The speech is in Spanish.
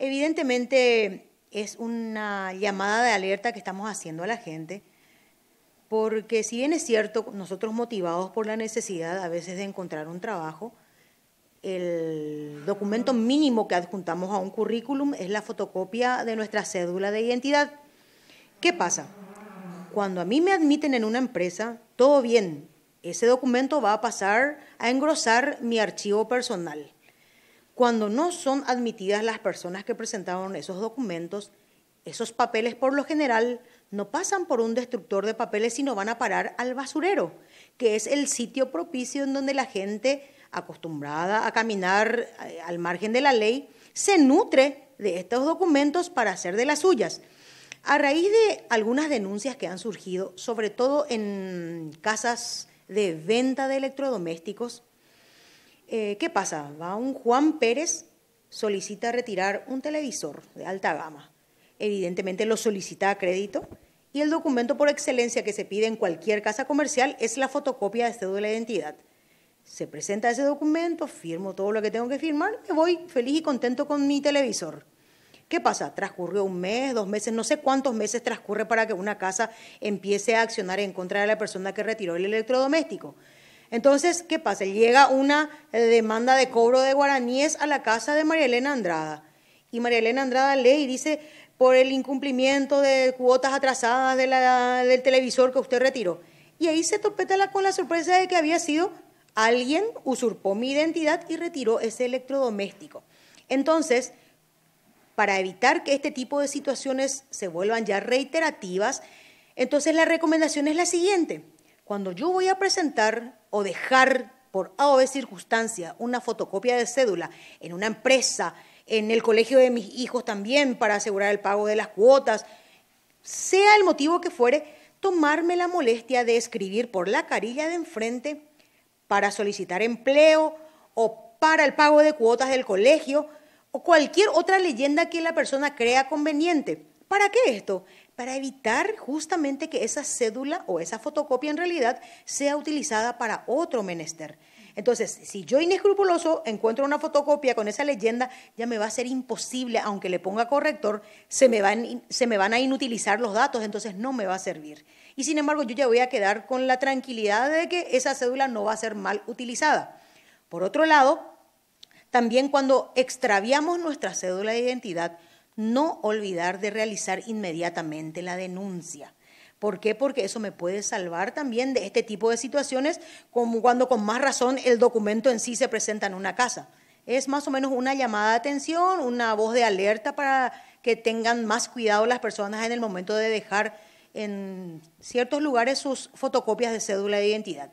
Evidentemente es una llamada de alerta que estamos haciendo a la gente, porque si bien es cierto, nosotros motivados por la necesidad a veces de encontrar un trabajo, el documento mínimo que adjuntamos a un currículum es la fotocopia de nuestra cédula de identidad. ¿Qué pasa? Cuando a mí me admiten en una empresa, todo bien, ese documento va a pasar a engrosar mi archivo personal cuando no son admitidas las personas que presentaron esos documentos, esos papeles por lo general no pasan por un destructor de papeles, sino van a parar al basurero, que es el sitio propicio en donde la gente acostumbrada a caminar eh, al margen de la ley se nutre de estos documentos para hacer de las suyas. A raíz de algunas denuncias que han surgido, sobre todo en casas de venta de electrodomésticos, eh, ¿Qué pasa? Va un Juan Pérez, solicita retirar un televisor de alta gama. Evidentemente lo solicita a crédito y el documento por excelencia que se pide en cualquier casa comercial es la fotocopia de cédula este de identidad. Se presenta ese documento, firmo todo lo que tengo que firmar, me voy feliz y contento con mi televisor. ¿Qué pasa? Transcurrió un mes, dos meses, no sé cuántos meses transcurre para que una casa empiece a accionar en contra de la persona que retiró el electrodoméstico. Entonces, ¿qué pasa? Llega una eh, demanda de cobro de guaraníes a la casa de María Elena Andrada. Y María Elena Andrada lee y dice, por el incumplimiento de cuotas atrasadas del televisor que usted retiró. Y ahí se topeta con la sorpresa de que había sido alguien usurpó mi identidad y retiró ese electrodoméstico. Entonces, para evitar que este tipo de situaciones se vuelvan ya reiterativas, entonces la recomendación es la siguiente. Cuando yo voy a presentar o dejar por A o circunstancia una fotocopia de cédula en una empresa, en el colegio de mis hijos también para asegurar el pago de las cuotas, sea el motivo que fuere, tomarme la molestia de escribir por la carilla de enfrente para solicitar empleo o para el pago de cuotas del colegio o cualquier otra leyenda que la persona crea conveniente. ¿Para qué esto? para evitar justamente que esa cédula o esa fotocopia en realidad sea utilizada para otro menester. Entonces, si yo inescrupuloso encuentro una fotocopia con esa leyenda, ya me va a ser imposible, aunque le ponga corrector, se me, van, a inutilizar los datos, entonces no me va a servir. Y sin embargo, yo ya voy a quedar con la tranquilidad de que esa cédula no va a ser mal utilizada. Por otro lado, también cuando extraviamos nuestra cédula de identidad, no olvidar de realizar inmediatamente la denuncia. ¿Por qué? Porque eso me puede salvar también de este tipo de situaciones, como cuando con más razón el documento en sí se presenta en una casa. Es más o menos una llamada de atención, una voz de alerta para que tengan más cuidado las personas en el momento de dejar en ciertos lugares sus fotocopias de cédula de identidad.